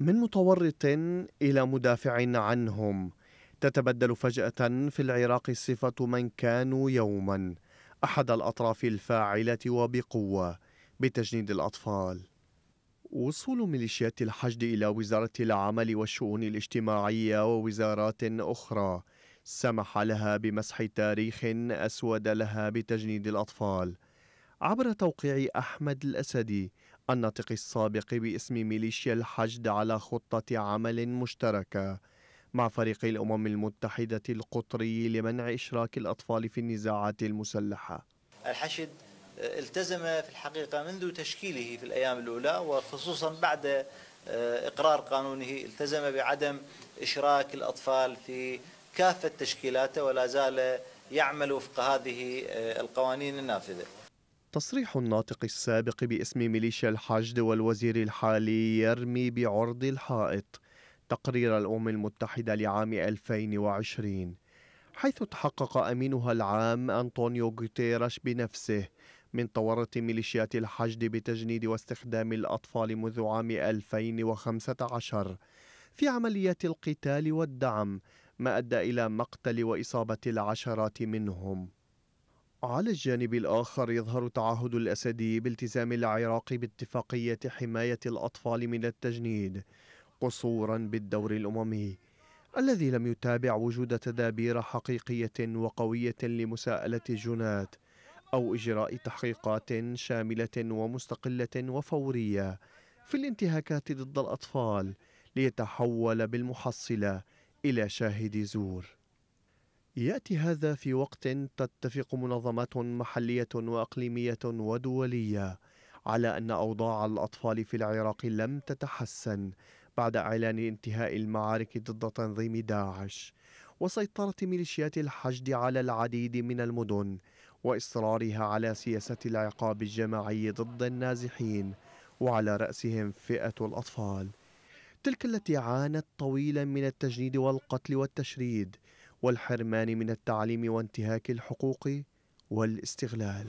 من متورط إلى مدافع عنهم تتبدل فجأة في العراق صفة من كانوا يوما أحد الأطراف الفاعلة وبقوة بتجنيد الأطفال وصول ميليشيات الحشد إلى وزارة العمل والشؤون الاجتماعية ووزارات أخرى سمح لها بمسح تاريخ أسود لها بتجنيد الأطفال عبر توقيع أحمد الأسدي الناطق السابق باسم ميليشيا الحشد على خطة عمل مشتركة مع فريق الأمم المتحدة القطري لمنع إشراك الأطفال في النزاعات المسلحة الحشد آه، التزم في الحقيقة منذ تشكيله في الأيام الأولى وخصوصا بعد آه، إقرار قانونه التزم بعدم إشراك الأطفال في كافة تشكيلاته ولا زال يعمل وفق هذه آه، القوانين النافذة تصريح الناطق السابق باسم ميليشيا الحشد والوزير الحالي يرمي بعرض الحائط تقرير الأمم المتحدة لعام 2020 حيث تحقق أمينها العام أنطونيو غوتيرش بنفسه من تورط ميليشيات الحشد بتجنيد واستخدام الأطفال منذ عام 2015 في عمليات القتال والدعم ما أدى إلى مقتل وإصابة العشرات منهم على الجانب الآخر يظهر تعهد الأسد بالتزام العراق باتفاقية حماية الأطفال من التجنيد قصورا بالدور الأممي الذي لم يتابع وجود تدابير حقيقية وقوية لمساءلة الجنات أو إجراء تحقيقات شاملة ومستقلة وفورية في الانتهاكات ضد الأطفال ليتحول بالمحصلة إلى شاهد زور ياتي هذا في وقت تتفق منظمات محليه واقليميه ودوليه على ان اوضاع الاطفال في العراق لم تتحسن بعد اعلان انتهاء المعارك ضد تنظيم داعش وسيطره ميليشيات الحشد على العديد من المدن واصرارها على سياسه العقاب الجماعي ضد النازحين وعلى راسهم فئه الاطفال تلك التي عانت طويلا من التجنيد والقتل والتشريد والحرمان من التعليم وانتهاك الحقوق والاستغلال